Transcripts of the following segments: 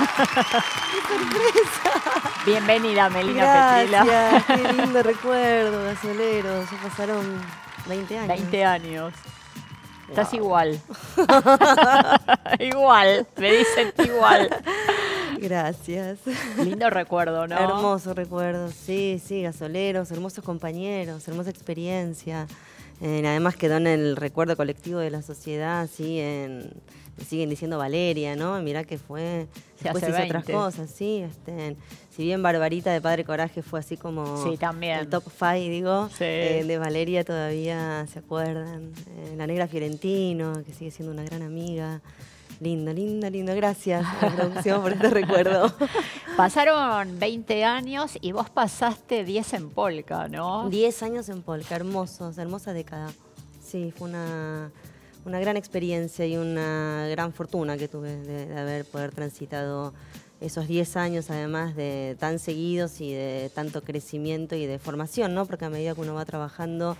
¡Qué sorpresa! Bienvenida, Melina Gracias, Qué lindo recuerdo, gasoleros. Ya pasaron 20 años. 20 años. Estás igual. igual, me dicen igual. Gracias. Lindo recuerdo, ¿no? Hermoso recuerdo, sí, sí, gasoleros, hermosos compañeros, hermosa experiencia. Eh, además quedó en el recuerdo colectivo de la sociedad, siguen diciendo Valeria, ¿no? Mirá que fue, después hizo otras cosas, sí. Este, si bien Barbarita de Padre Coraje fue así como el top five, digo, eh, de Valeria todavía se acuerdan. Eh, la Negra Fiorentino, que sigue siendo una gran amiga. Lindo, lindo, lindo. Gracias, por este recuerdo. Pasaron 20 años y vos pasaste 10 en Polka, ¿no? 10 años en Polka, hermosos, hermosa década. Sí, fue una, gran experiencia y una gran fortuna que tuve de, haber poder transitado esos 10 años además de tan seguidos y de tanto crecimiento y de formación, ¿no? Porque a medida que uno va trabajando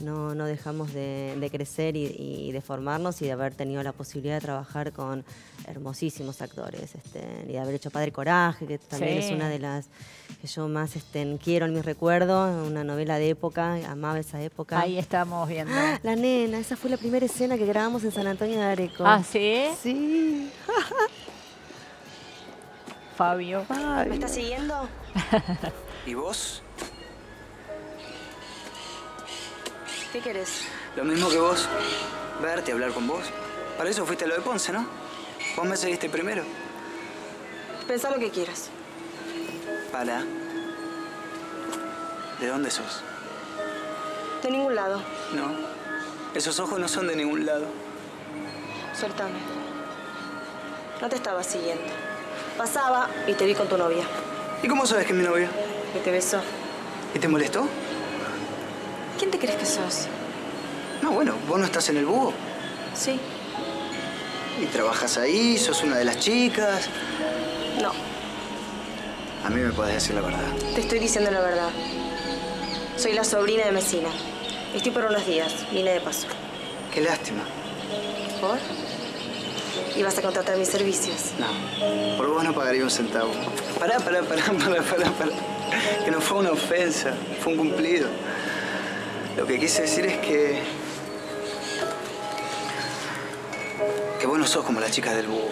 no, no dejamos de, crecer y, de formarnos y de haber tenido la posibilidad de trabajar con hermosísimos actores este, y de haber hecho Padre Coraje, que también es una de las que yo más este, quiero en mis recuerdos, una novela de época, amaba esa época. Ahí estamos viendo. Ah, la nena, esa fue la primera escena que grabamos en San Antonio de Areco. ¿Ah, sí? Sí. Fabio. Fabio. ¿Me estás siguiendo? ¿Y vos? ¿Qué querés? Lo mismo que vos. Verte, hablar con vos. Para eso fuiste a lo de Ponce, ¿no? Vos me seguiste primero. Pensá lo que quieras. Para. ¿De dónde sos? De ningún lado. No. Esos ojos no son de ningún lado. Suéltame. No te estaba siguiendo. Pasaba y te vi con tu novia. ¿Y cómo sabes que es mi novia? Que te besó. ¿Y te molestó? ¿Quién te crees que sos? No, bueno, vos no estás en el búho. Sí. ¿Y trabajas ahí? ¿Sos una de las chicas? No. A mí me podés decir la verdad. Te estoy diciendo la verdad. Soy la sobrina de Mesina. Estoy por unos días. Vine de paso. Qué lástima. ¿Por? Ibas a contratar mis servicios. No. Por vos no pagaría un centavo. Pará, pará, pará, pará, pará, pará. Que no fue una ofensa. Fue un cumplido. Lo que quise decir es que... Que vos no sos como la chica del búho.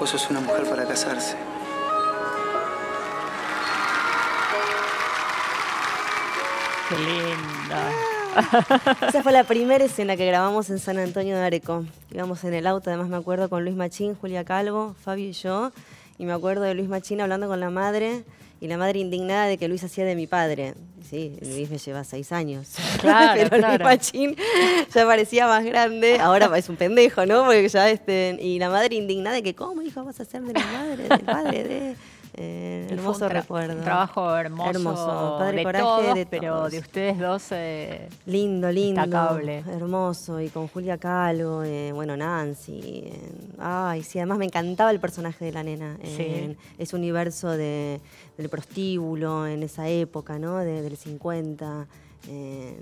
Vos sos una mujer para casarse. Qué linda. Esa fue la primera escena que grabamos en San Antonio de Areco. Íbamos en el auto, además me acuerdo, con Luis Machín, Julia Calvo, Fabio y yo y me acuerdo de Luis Machín hablando con la madre y la madre indignada de que Luis hacía de mi padre. Sí, Luis me lleva seis años. Claro, Pero Luis Machín ya parecía más grande. Ahora es un pendejo, ¿no? Porque ya este, y la madre indignada de que, ¿cómo hijo vas a hacer de mi madre, padre de...? Eh, hermoso recuerdo. trabajo hermoso. Padre Coraje, de todos. pero de ustedes dos. Eh, lindo, lindo. Hermoso. Y con Julia Calvo, eh, bueno, Nancy. ay, sí, además me encantaba el personaje de la nena. Sí. En ese universo del prostíbulo en esa época, ¿no? del 50. Eh,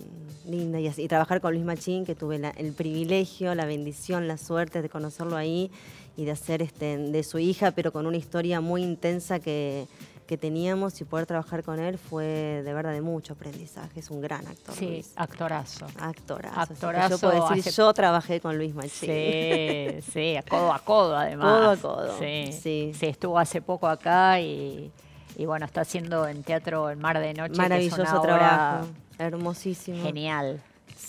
linda y, así, trabajar con Luis Machín, que tuve el privilegio, la bendición, la suerte de conocerlo ahí y de hacer este, de su hija, pero con una historia muy intensa que, que teníamos y poder trabajar con él fue de verdad de mucho aprendizaje. Es un gran actor. Sí, actorazo. Actorazo. yo puedo decir, yo trabajé con Luis Machín. Sí, sí, a codo a codo además. Codo Sí, estuvo hace poco acá y, bueno, está haciendo en teatro El Mar de Noche. Maravilloso trabajo Hermosísimo. Genial.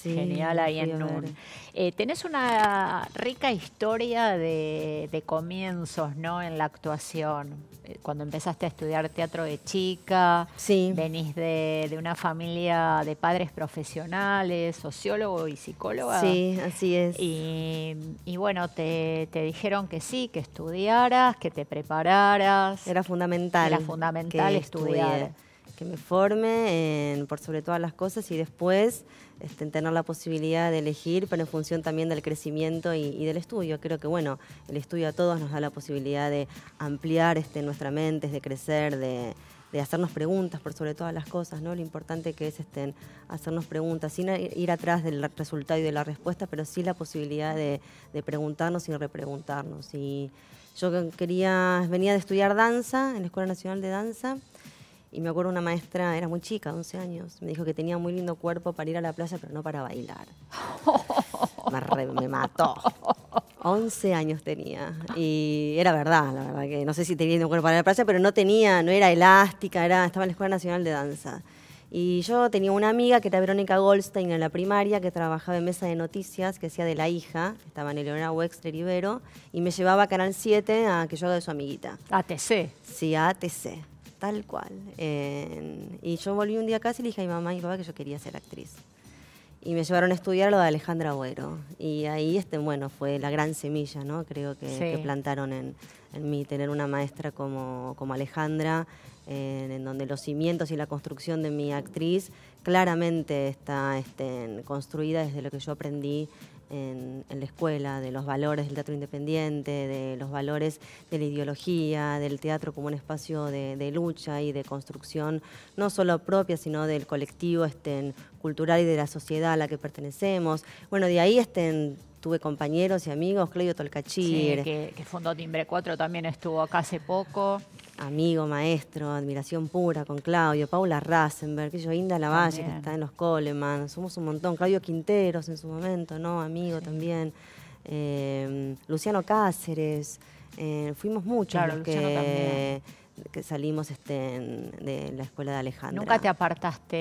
Genial ahí en Nun. Eh, tenés una rica historia de, comienzos, ¿no? En la actuación. Eh, cuando empezaste a estudiar teatro de chica, venís de, una familia de padres profesionales, sociólogo y psicóloga. Sí, así es. Y, bueno, te, te, dijeron que sí, que estudiaras, que te prepararas. Era fundamental. Era fundamental estudiar que me forme por sobre todas las cosas y después este, tener la posibilidad de elegir, pero en función también del crecimiento y, del estudio. Creo que bueno, el estudio a todos nos da la posibilidad de ampliar este, nuestra mente, de crecer, de, hacernos preguntas por sobre todas las cosas, ¿no? Lo importante que es este, hacernos preguntas, sin ir atrás del resultado y de la respuesta, pero sí la posibilidad de, preguntarnos y repreguntarnos. Y yo quería, venía de estudiar danza en la Escuela Nacional de Danza y me acuerdo una maestra, era muy chica, 11 años, me dijo que tenía muy lindo cuerpo para ir a la playa, pero no para bailar. me, mató. 11 años tenía. Y era verdad, la verdad que no sé si tenía un cuerpo para ir a la playa, pero no tenía, no era elástica, era, estaba en la Escuela Nacional de Danza. Y yo tenía una amiga que era Verónica Goldstein en la primaria, que trabajaba en mesa de noticias, que hacía de la hija, estaba en Eleonora Wexler Ibero, y me llevaba a Canal 7 a que yo haga de su amiguita. ATC. Sí, ATC tal cual. y yo volví un día a casa y le dije a mi mamá y mi papá que yo quería ser actriz. Y me llevaron a estudiar lo de Alejandra Agüero. Y ahí, este, bueno, fue la gran semilla, ¿no? Creo que, plantaron en, mí tener una maestra como, como Alejandra, en donde los cimientos y la construcción de mi actriz claramente está este, construida desde lo que yo aprendí en, la escuela, de los valores del teatro independiente, de los valores de la ideología, del teatro como un espacio de, lucha y de construcción, no solo propia, sino del colectivo este, cultural y de la sociedad a la que pertenecemos. Bueno, de ahí estén tuve compañeros y amigos, Claudio Tolcachir. Sí, que, fundó Timbre 4, también estuvo acá hace poco. Amigo, maestro, admiración pura con Claudio, Paula Rasenberg, que yo, Inda Lavalle, que está en los Coleman, somos un montón. Claudio Quinteros en su momento, ¿no? Amigo también. Eh, Luciano Cáceres, eh, fuimos muchos que salimos este, de la escuela de Alejandra. Nunca te apartaste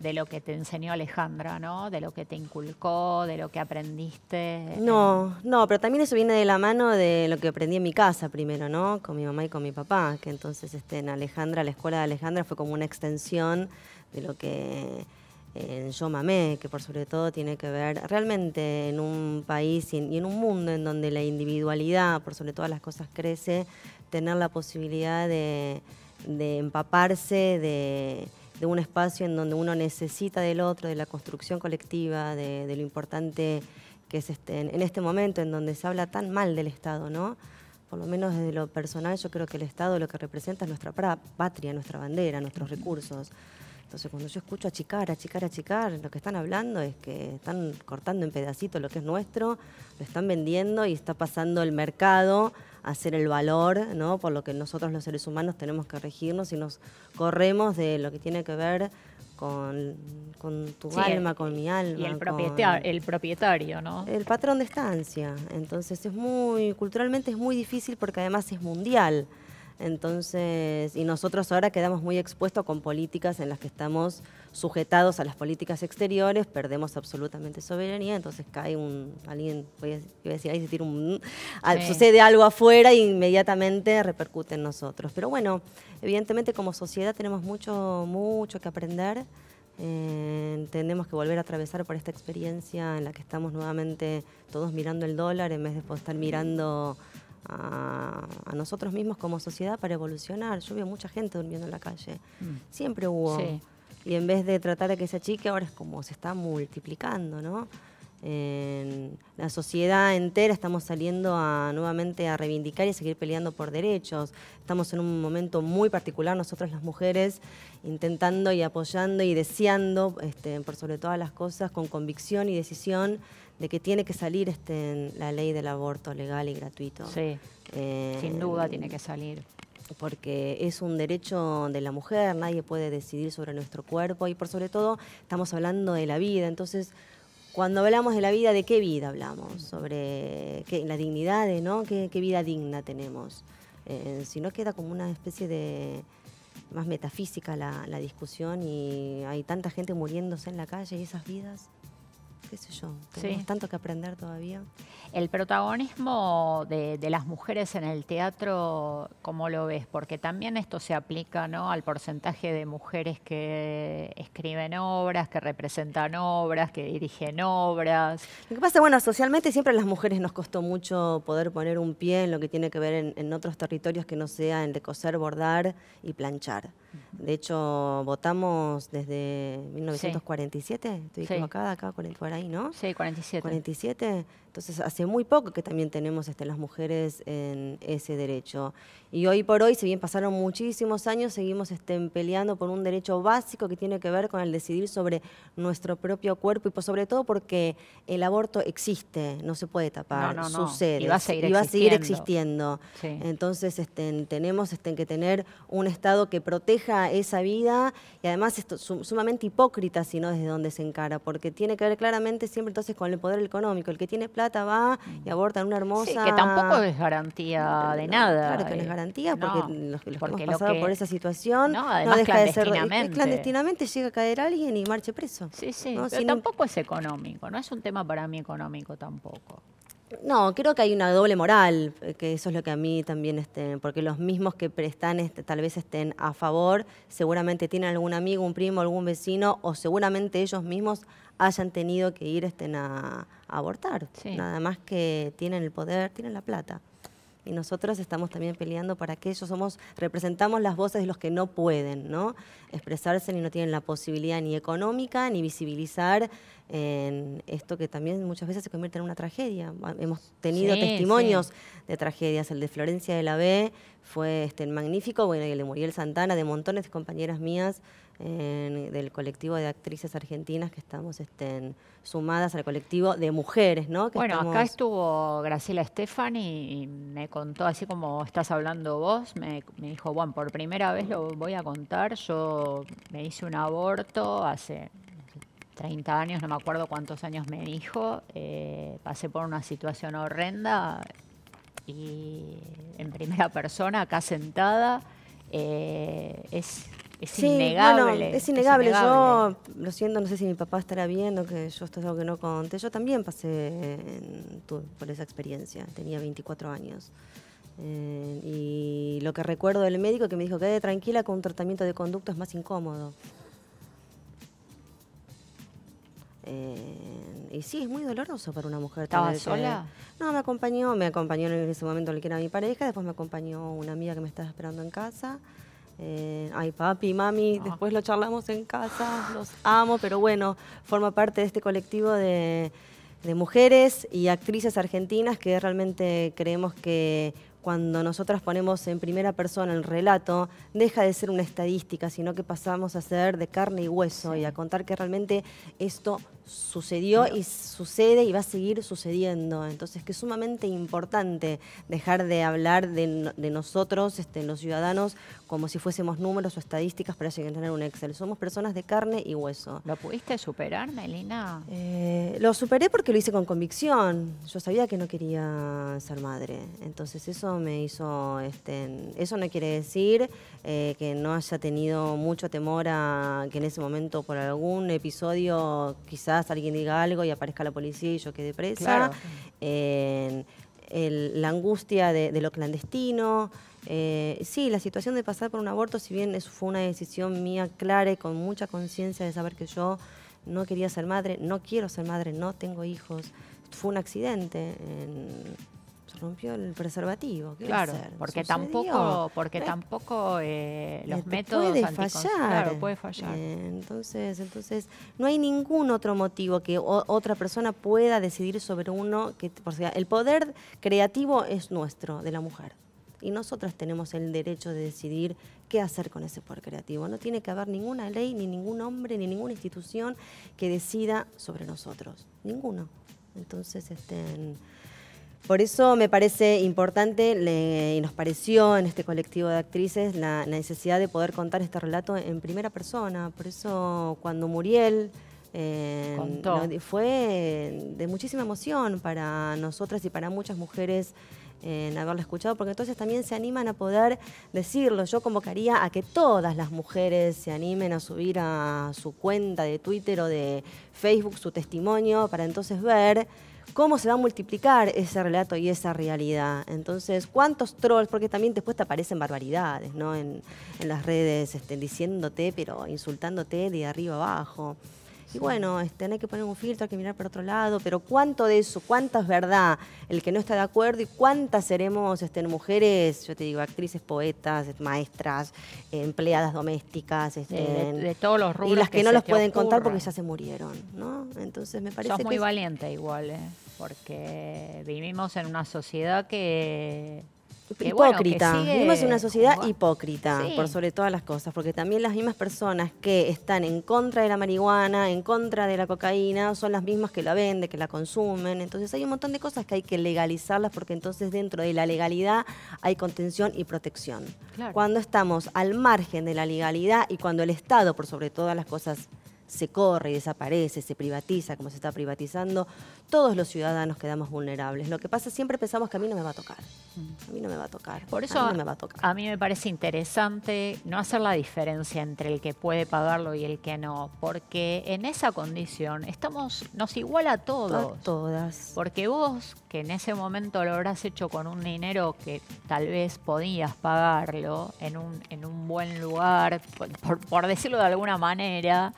de, lo que te enseñó Alejandra, ¿no? De lo que te inculcó, de lo que aprendiste. No, no, pero también eso viene de la mano de lo que aprendí en mi casa primero, ¿no? Con mi mamá y con mi papá, que entonces este, en Alejandra, la escuela de Alejandra fue como una extensión de lo que eh, Yo Mamé, que por sobre todo tiene que ver realmente en un país y en, un mundo en donde la individualidad, por sobre todas las cosas, crece, tener la posibilidad de, empaparse de, un espacio en donde uno necesita del otro, de la construcción colectiva, de, lo importante que es este, en este momento en donde se habla tan mal del Estado, ¿no? Por lo menos desde lo personal, yo creo que el Estado lo que representa es nuestra patria, nuestra bandera, nuestros recursos. Entonces, cuando yo escucho achicar, achicar, achicar, lo que están hablando es que están cortando en pedacitos lo que es nuestro, lo están vendiendo y está pasando el mercado hacer el valor, ¿no? Por lo que nosotros los seres humanos tenemos que regirnos y nos corremos de lo que tiene que ver con, tu alma, con mi alma. Y el, propietario, el propietario, ¿no? El patrón de estancia. Entonces es muy, culturalmente es muy difícil porque además es mundial. Entonces, y nosotros ahora quedamos muy expuestos con políticas en las que estamos sujetados a las políticas exteriores, perdemos absolutamente soberanía, entonces cae un, alguien, voy a, decir, ahí se un, ah, sucede algo afuera e inmediatamente repercute en nosotros. Pero bueno, evidentemente como sociedad tenemos mucho, mucho que aprender, eh, tenemos que volver a atravesar por esta experiencia en la que estamos nuevamente todos mirando el dólar en vez de estar mirando a, nosotros mismos como sociedad para evolucionar. Yo veo mucha gente durmiendo en la calle. Mm. Siempre hubo. Y en vez de tratar de que se achique, ahora es como se está multiplicando, ¿no? la sociedad entera estamos saliendo a, nuevamente a reivindicar y a seguir peleando por derechos. Estamos en un momento muy particular nosotros las mujeres intentando y apoyando y deseando, este, por sobre todas las cosas, con convicción y decisión, de que tiene que salir este, la ley del aborto legal y gratuito. Sí, eh, sin duda tiene que salir. Porque es un derecho de la mujer, nadie puede decidir sobre nuestro cuerpo y por sobre todo estamos hablando de la vida. Entonces, cuando hablamos de la vida, ¿de qué vida hablamos? Sobre qué, la dignidad, ¿no? ¿Qué, vida digna tenemos? Eh, si no queda como una especie de más metafísica la, la discusión y hay tanta gente muriéndose en la calle y esas vidas qué sé yo, tenemos tanto que aprender todavía. El protagonismo de, las mujeres en el teatro, ¿cómo lo ves? Porque también esto se aplica al porcentaje de mujeres que escriben obras, que representan obras, que dirigen obras. Lo que pasa, bueno, socialmente siempre a las mujeres nos costó mucho poder poner un pie en lo que tiene que ver en, otros territorios que no sea en de coser, bordar y planchar. De hecho, votamos desde 1947, estoy equivocada, acá, el ahí ahí, ¿no? Sí, 47. 47. Entonces, hace muy poco que también tenemos este, las mujeres en ese derecho. Y hoy por hoy, si bien pasaron muchísimos años, seguimos este, peleando por un derecho básico que tiene que ver con el decidir sobre nuestro propio cuerpo y sobre todo porque el aborto existe, no se puede tapar, sucede. Y va a seguir existiendo. Entonces, este, tenemos que tener un Estado que proteja esa vida y además es sumamente hipócrita, si no desde donde se encara, porque tiene que ver claramente siempre entonces con el poder económico, el que tiene va y abortan una hermosa. que tampoco es garantía de nada. Claro que no es eh, garantía porque los, que hemos por esa situación no, deja clandestinamente. de ser. Clandestinamente llega a caer alguien y marche preso. Sí, sí. Pero tampoco es económico, no es un tema para mí económico tampoco. No, creo que hay una doble moral, eh, que eso es lo que a mí también, este, porque los mismos que prestan este, tal vez estén a favor, seguramente tienen algún amigo, un primo, algún vecino, o seguramente ellos mismos hayan tenido que ir estén a, abortar. Nada más que tienen el poder, tienen la plata y nosotros estamos también peleando para que ellos somos, representamos las voces de los que no pueden ¿no? expresarse ni no tienen la posibilidad ni económica ni visibilizar en esto que también muchas veces se convierte en una tragedia. Hemos tenido testimonios de tragedias, el de Florencia de la B fue este, magnífico, bueno, y el de Muriel Santana, de montones de compañeras mías del colectivo de actrices argentinas que estamos este, sumadas al colectivo de mujeres, ¿no? bueno, acá estuvo Graciela Stefan y me contó, así como estás hablando vos, me, dijo, bueno, por primera vez lo voy a contar, yo me hice un aborto hace 30 años, no me acuerdo cuántos años me dijo, eh, pasé por una situación horrenda y en primera persona, acá sentada, eh, es es, innegable, es innegable. Yo, lo siento, no sé si mi papá estará viendo, que yo esto es algo que no conté. Yo también pasé por esa experiencia. Tenía 24 años. Eh, y lo que recuerdo del médico que me dijo, quede tranquila, con un tratamiento de conducto es más incómodo. Eh, y sí, es muy doloroso para una mujer. ¿Estaba sola? No, me acompañó, me acompañó en ese momento lo que era mi pareja, después me acompañó una amiga que me estaba esperando en casa. Eh, ay, papi, mami, después lo charlamos en casa, los amo, pero bueno, forma parte de este colectivo de, mujeres y actrices argentinas que realmente creemos que cuando nosotras ponemos en primera persona el relato, deja de ser una estadística, sino que pasamos a ser de carne y hueso y a contar que realmente esto sucedió y sucede y va a seguir sucediendo. Entonces, que es sumamente importante dejar de hablar de, nosotros, este, los ciudadanos, como si fuésemos números o estadísticas para llegar a tener un Excel. Somos personas de carne y hueso. ¿Lo pudiste superar, Melina? Eh, lo superé porque lo hice con convicción. Yo sabía que no quería ser madre. Entonces, eso me hizo. Este, eso no quiere decir eh, que no haya tenido mucho temor a que en ese momento, por algún episodio, quizás alguien diga algo y aparezca la policía y yo quede presa. la angustia de, lo clandestino. Eh, sí, la situación de pasar por un aborto, si bien eso fue una decisión mía clara y con mucha conciencia de saber que yo no quería ser madre, no quiero ser madre, no tengo hijos, fue un accidente rompió el preservativo. ¿Qué claro, porque tampoco, porque tampoco eh, los métodos puede fallar, claro, puede fallar. Eh, entonces, entonces no hay ningún otro motivo que otra persona pueda decidir sobre uno que, por sea, el poder creativo es nuestro de la mujer y nosotras tenemos el derecho de decidir qué hacer con ese poder creativo. No tiene que haber ninguna ley, ni ningún hombre, ni ninguna institución que decida sobre nosotros. Ninguno. Entonces, este, por eso me parece importante y nos pareció en este colectivo de actrices la, necesidad de poder contar este relato en primera persona. Por eso cuando Muriel eh, fue de muchísima emoción para nosotras y para muchas mujeres en haberlo escuchado, porque entonces también se animan a poder decirlo. Yo convocaría a que todas las mujeres se animen a subir a su cuenta de Twitter o de Facebook su testimonio para entonces ver cómo se va a multiplicar ese relato y esa realidad. Entonces, ¿cuántos trolls? Porque también después te aparecen barbaridades, ¿no? En, las redes, este, diciéndote, pero insultándote de arriba abajo. Y bueno, este, hay que poner un filtro, hay que mirar por otro lado, pero ¿cuánto de eso, cuánta es verdad el que no está de acuerdo y cuántas seremos este, mujeres, yo te digo, actrices, poetas, maestras, empleadas domésticas? Este, de, todos los rubros. Y las que, no los pueden contar porque ya se murieron, ¿no? Entonces me parece Sos muy valiente igual, ¿eh? porque vivimos en una sociedad que hipócrita. Vivimos en una sociedad hipócrita, por sobre todas las cosas, porque también las mismas personas que están en contra de la marihuana, en contra de la cocaína, son las mismas que la venden, que la consumen. Entonces hay un montón de cosas que hay que legalizarlas, porque entonces dentro de la legalidad hay contención y protección. Cuando estamos al margen de la legalidad y cuando el Estado, por sobre todas las cosas, se corre y desaparece, se privatiza como se está privatizando, todos los ciudadanos quedamos vulnerables. Lo que pasa es siempre pensamos que a mí no me va a tocar. Mm. A mí no me va a tocar. Por eso a mí, me va a, tocar. a mí me parece interesante no hacer la diferencia entre el que puede pagarlo y el que no, porque en esa condición estamos nos iguala a todos. A todas. Porque vos que en ese momento lo habrás hecho con un dinero que tal vez podías pagarlo en un en un buen lugar, por, decirlo de alguna manera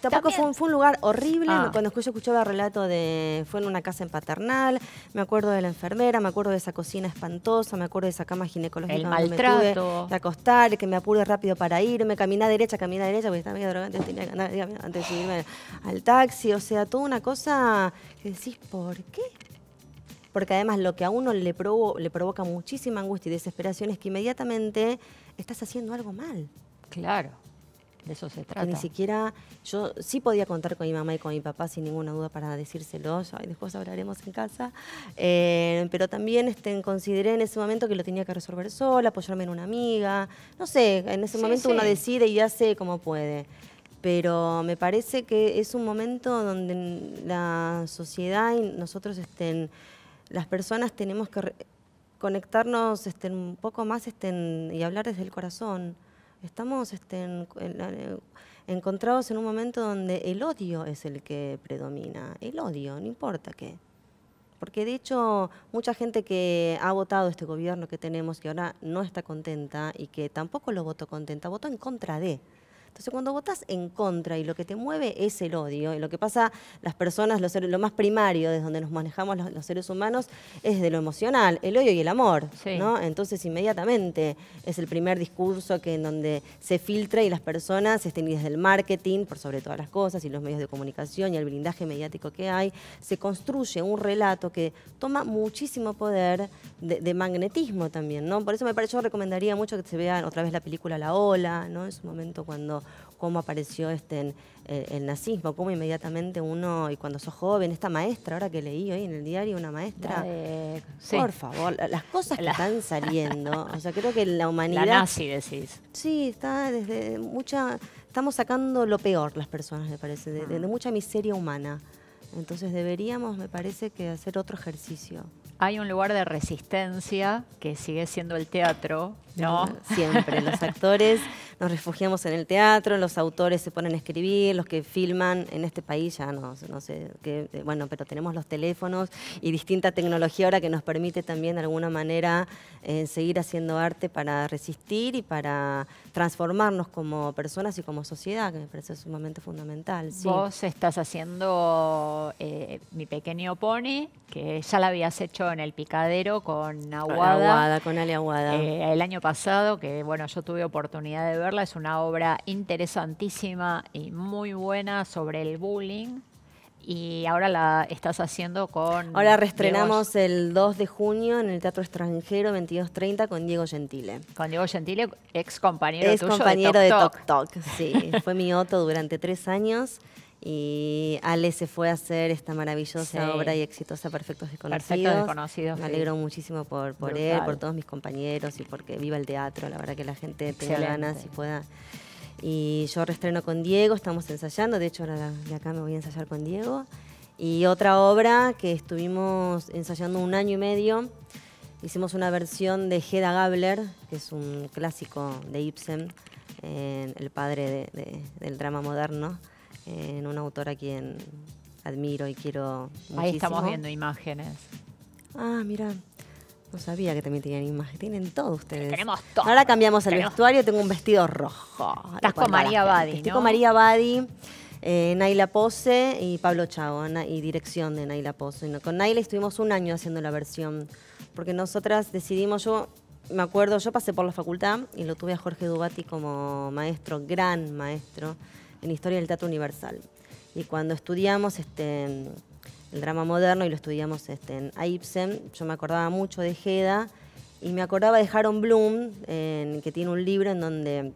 tampoco fue un, lugar horrible. Ah. Cuando yo escuchaba el relato de. Fue en una casa en paternal, me acuerdo de la enfermera, me acuerdo de esa cocina espantosa, me acuerdo de esa cama ginecológica. El maltrato. Me de acostar, que me apure rápido para irme, camina derecha, a derecha, porque estaba medio drogante, tenía que antes de irme al taxi. O sea, toda una cosa que decís, ¿por qué? porque además lo que a uno le provoca muchísima angustia y desesperación es que inmediatamente estás haciendo algo mal. Claro. De eso se trata. Ni siquiera, yo sí podía contar con mi mamá y con mi papá sin ninguna duda para decírselos, después hablaremos en casa, eh, pero también este, consideré en ese momento que lo tenía que resolver sola, apoyarme en una amiga, no sé, en ese momento uno decide y hace como puede. Pero me parece que es un momento donde la sociedad y nosotros, estén, las personas tenemos que conectarnos estén un poco más estén y hablar desde el corazón. Estamos este, encontrados en un momento donde el odio es el que predomina, el odio, no importa qué. Porque de hecho, mucha gente que ha votado este gobierno que tenemos, que ahora no está contenta y que tampoco lo votó contenta, votó en contra de. Entonces cuando votas en contra y lo que te mueve es el odio, y lo que pasa las personas, los, lo más primario desde donde nos manejamos los, seres humanos es de lo emocional, el odio y el amor, Entonces inmediatamente es el primer discurso que en donde se filtra y las personas, estén desde el marketing, por sobre todas las cosas, y los medios de comunicación y el blindaje mediático que hay, se construye un relato que toma muchísimo poder de, magnetismo también, ¿no? Por eso me parece, yo recomendaría mucho que se vean otra vez la película La Ola, ¿no? En su momento cuando cómo apareció este, eh, el nazismo, cómo inmediatamente uno, y cuando sos joven, esta maestra, ahora que leí hoy en el diario, una maestra, por favor, las cosas que están saliendo, o sea, creo que la humanidad... La nazi decís. Sí, está desde mucha... Estamos sacando lo peor las personas, me parece, desde mm. mucha miseria humana. Entonces deberíamos, me parece, que hacer otro ejercicio. Hay un lugar de resistencia que sigue siendo el teatro, Siempre. Los actores nos refugiamos en el teatro, los autores se ponen a escribir, los que filman en este país ya no, sé, eh, bueno, pero tenemos los teléfonos y distinta tecnología ahora que nos permite también de alguna manera eh, seguir haciendo arte para resistir y para transformarnos como personas y como sociedad, que me parece sumamente fundamental. Vos estás haciendo eh, Mi Pequeño Pony, que ya la habías hecho en El Picadero con Aguada. Con Aguada, Aguada. el año pasado, que bueno, yo tuve oportunidad de verla, es una obra interesantísima y muy buena sobre el bullying. Y ahora la estás haciendo con... Ahora reestrenamos el 2 de junio en el Teatro Extranjero 2230 con Diego Gentile. Con Diego Gentile, ex compañero compañero de Tok Tok. sí. Fue mi auto durante tres años y Ale se fue a hacer esta maravillosa obra y exitosa Perfectos Desconocidos. Perfectos Desconocidos. Me alegro muchísimo por, él, por todos mis compañeros y porque viva el teatro. La verdad que la gente tenga ganas y pueda. Y yo reestreno con Diego, estamos ensayando. De hecho, ahora de acá me voy a ensayar con Diego. Y otra obra que estuvimos ensayando un año y medio. Hicimos una versión de Hedda Gabler, que es un clásico de Ibsen, el padre del drama moderno en una autora a quien admiro y quiero muchísimo. Ahí estamos viendo imágenes. Ah, mira. No sabía que también tenían imágenes. Tienen todos ustedes. Tenemos todo. Ahora cambiamos el vestuario. Tengo un vestido rojo. Estás con María Badi, Estoy con María Badi, eh, Naila Pose y Pablo Chao. Y dirección de Naila Pose. Con Naila estuvimos un año haciendo la versión. Porque nosotras decidimos... Yo me acuerdo, yo pasé por la facultad y lo tuve a Jorge Dubati como maestro, gran maestro en Historia del Teatro Universal. Y cuando estudiamos este, el drama moderno y lo estudiamos este, en Ibsen, yo me acordaba mucho de Hedda y me acordaba de Harold Bloom, que tiene un libro en donde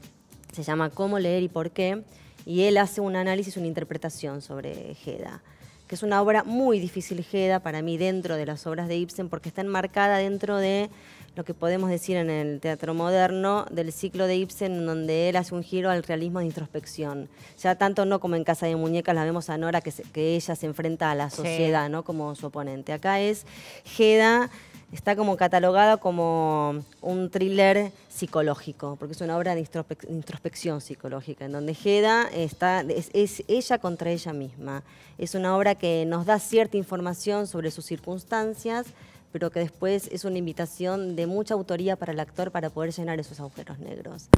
se llama Cómo leer y por qué, y él hace un análisis, una interpretación sobre Heda es una obra muy difícil, Geda, para mí, dentro de las obras de Ibsen, porque está enmarcada dentro de lo que podemos decir en el teatro moderno del ciclo de Ibsen, en donde él hace un giro al realismo de introspección. Ya tanto no como en Casa de Muñecas la vemos a Nora, que, ella se enfrenta a la sociedad, ¿no? Como su oponente. Acá es Geda está como catalogada como un thriller psicológico, porque es una obra de introspección psicológica, en donde Heda está, es, ella contra ella misma. Es una obra que nos da cierta información sobre sus circunstancias, pero que después es una invitación de mucha autoría para el actor para poder llenar esos agujeros negros.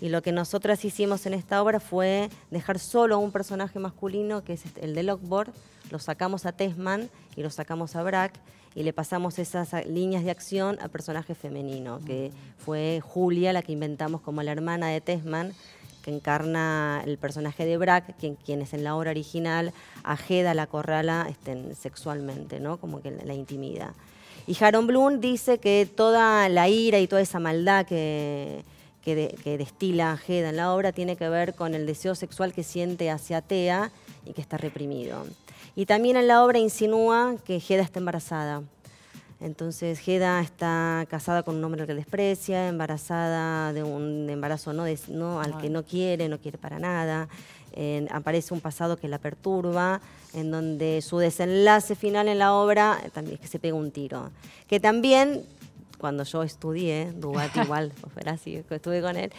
Y lo que nosotras hicimos en esta obra fue dejar solo a un personaje masculino, que es este, el de Lockboard, lo sacamos a Tesman y lo sacamos a Brack, y le pasamos esas líneas de acción al personaje femenino, que fue Julia la que inventamos como la hermana de Tesman, que encarna el personaje de Brack, quien, es en la obra original ajeda la corrala este, sexualmente, ¿no? como que la intimida. Y Jaron Bloom dice que toda la ira y toda esa maldad que, destila Geda en la obra tiene que ver con el deseo sexual que siente hacia Tea y que está reprimido. Y también en la obra insinúa que Heda está embarazada. Entonces, Heda está casada con un hombre al que desprecia, embarazada de un embarazo no, no al que no quiere, no quiere para nada aparece un pasado que la perturba, en donde su desenlace final en la obra eh, también es que se pega un tiro. Que también cuando yo estudié, Dubat igual, verás si estuve con él,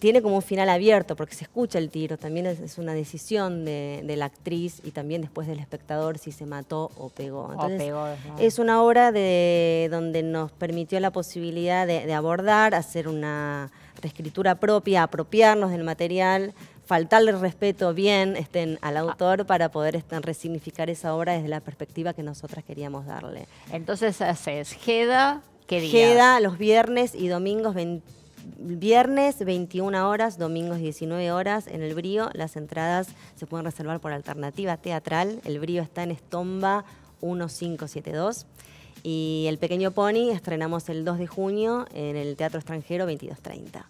tiene como un final abierto porque se escucha el tiro, también es, una decisión de, la actriz y también después del espectador si se mató o pegó. o pegó Es una obra de, donde nos permitió la posibilidad de abordar, hacer una reescritura propia, apropiarnos del material, faltarle respeto bien estén, al ah. autor para poder este, resignificar esa obra desde la perspectiva que nosotras queríamos darle. Entonces haces ¿qué los viernes y domingos Viernes 21 horas, domingos 19 horas en el Brío. Las entradas se pueden reservar por alternativa teatral. El Brío está en Estomba 1572. Y El Pequeño Pony estrenamos el 2 de junio en el Teatro Extranjero 2230.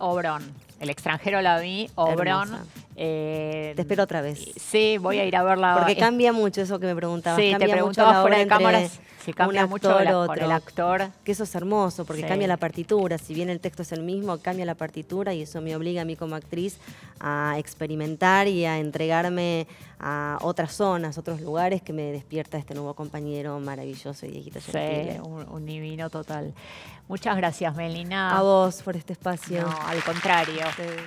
Obrón. El extranjero la vi, Obrón. Eh, te espero otra vez. Sí, voy a ir a verla. Porque cambia mucho eso que me preguntabas. Sí, cambia te preguntaba mucho fuera de cámaras. Si cambia mucho el actor. Que eso es hermoso, porque cambia la partitura. Si bien el texto es el mismo, cambia la partitura y eso me obliga a mí como actriz a experimentar y a entregarme a otras zonas, otros lugares que me despierta este nuevo compañero maravilloso, y Sí, un, un, divino total. Muchas gracias, Melina. A vos por este espacio. No, al contrario. 对。